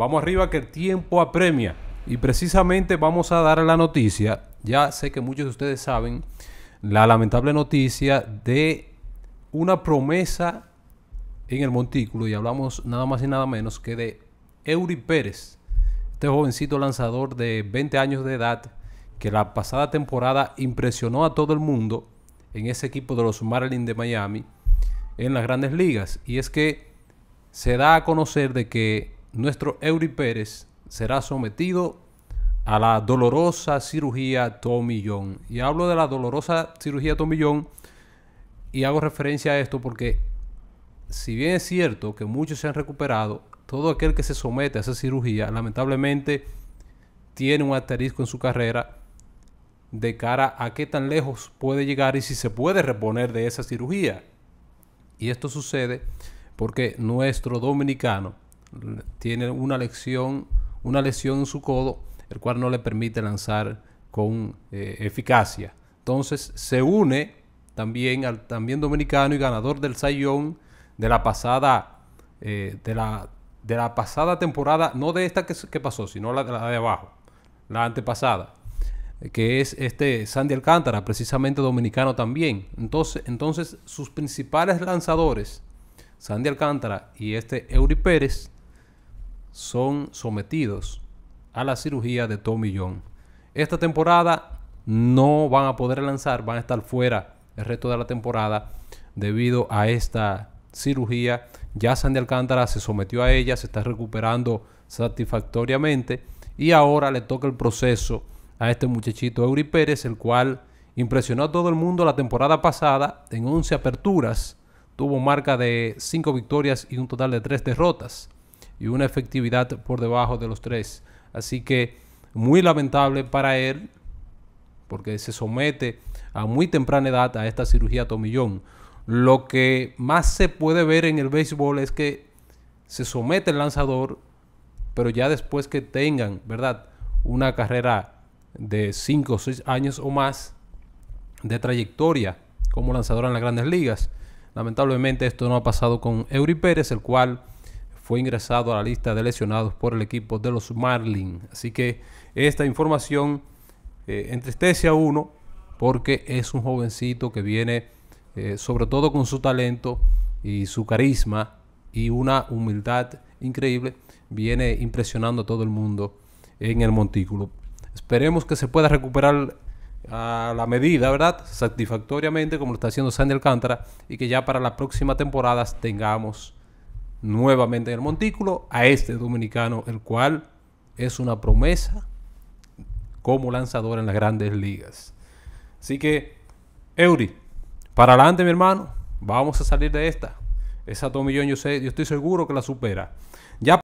Vamos arriba que el tiempo apremia. Y precisamente vamos a dar la noticia, ya sé que muchos de ustedes saben, la lamentable noticia de una promesa en el montículo y hablamos nada más y nada menos que de Eury Pérez, este jovencito lanzador de 20 años de edad que la pasada temporada impresionó a todo el mundo en ese equipo de los Marlins de Miami en las grandes ligas. Y es que se da a conocer de que nuestro Eury Pérez será sometido a la dolorosa cirugía tomillón. Y hablo de la dolorosa cirugía tomillón y hago referencia a esto porque si bien es cierto que muchos se han recuperado, todo aquel que se somete a esa cirugía lamentablemente tiene un asterisco en su carrera de cara a qué tan lejos puede llegar y si se puede reponer de esa cirugía. Y esto sucede porque nuestro dominicano tiene una lesión, una lesión en su codo, el cual no le permite lanzar con eh, eficacia. Entonces se une también al también dominicano y ganador del Sayón de la pasada eh, de, la, de la pasada temporada, no de esta que, que pasó, sino la, la de abajo, la antepasada, que es este Sandy Alcántara, precisamente dominicano también. Entonces, entonces sus principales lanzadores, Sandy Alcántara y este Eury Pérez, son sometidos a la cirugía de Tommy John. Esta temporada no van a poder lanzar, van a estar fuera el resto de la temporada debido a esta cirugía. Ya Sandy Alcántara se sometió a ella, se está recuperando satisfactoriamente y ahora le toca el proceso a este muchachito Eury Pérez, el cual impresionó a todo el mundo la temporada pasada en 11 aperturas. Tuvo marca de 5 victorias y un total de 3 derrotas y una efectividad por debajo de los tres. Así que muy lamentable para él, porque se somete a muy temprana edad a esta cirugía tomillón. Lo que más se puede ver en el béisbol es que se somete el lanzador, pero ya después que tengan, ¿verdad? Una carrera de 5 o 6 años o más de trayectoria como lanzador en las grandes ligas. Lamentablemente esto no ha pasado con Eury Pérez, el cual fue ingresado a la lista de lesionados por el equipo de los Marlins. Así que esta información eh, entristece a uno porque es un jovencito que viene eh, sobre todo con su talento y su carisma y una humildad increíble, viene impresionando a todo el mundo en el montículo. Esperemos que se pueda recuperar eh, a la medida, ¿verdad? Satisfactoriamente, como lo está haciendo Sandy Alcántara, y que ya para la próxima temporada tengamos nuevamente en el montículo a este dominicano, el cual es una promesa como lanzador en las grandes ligas. Así que, Eury, para adelante, mi hermano, vamos a salir de esta. Esa tomillón, yo sé, yo estoy seguro que la supera. Ya